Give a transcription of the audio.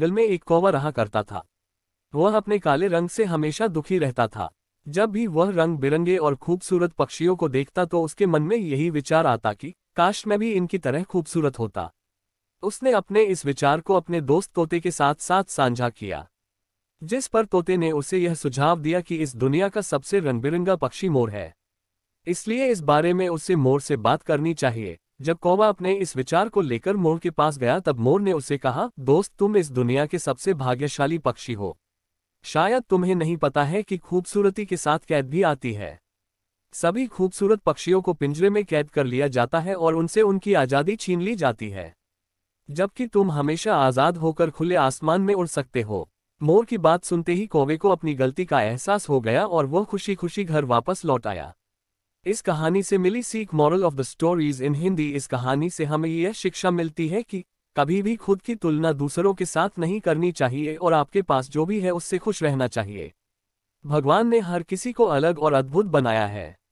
जंगल में एक कौवा रहा करता था वह अपने काले रंग से हमेशा दुखी रहता था जब भी वह रंग बिरंगे और खूबसूरत पक्षियों को देखता तो उसके मन में यही विचार आता कि काश मैं भी इनकी तरह खूबसूरत होता उसने अपने इस विचार को अपने दोस्त तोते के साथ साथ साझा किया जिस पर तोते ने उसे यह सुझाव दिया कि इस दुनिया का सबसे रंगबिरंगा पक्षी मोर है इसलिए इस बारे में उससे मोर से बात करनी चाहिए जब कौवा अपने इस विचार को लेकर मोर के पास गया तब मोर ने उसे कहा दोस्त तुम इस दुनिया के सबसे भाग्यशाली पक्षी हो शायद तुम्हें नहीं पता है कि खूबसूरती के साथ कैद भी आती है सभी खूबसूरत पक्षियों को पिंजरे में कैद कर लिया जाता है और उनसे उनकी आज़ादी छीन ली जाती है जबकि तुम हमेशा आज़ाद होकर खुले आसमान में उड़ सकते हो मोर की बात सुनते ही कौवे को अपनी गलती का एहसास हो गया और वह खुशी खुशी घर वापस लौट आया इस कहानी से मिली सीख moral of the stories in Hindi इस कहानी से हमें यह शिक्षा मिलती है कि कभी भी खुद की तुलना दूसरों के साथ नहीं करनी चाहिए और आपके पास जो भी है उससे खुश रहना चाहिए भगवान ने हर किसी को अलग और अद्भुत बनाया है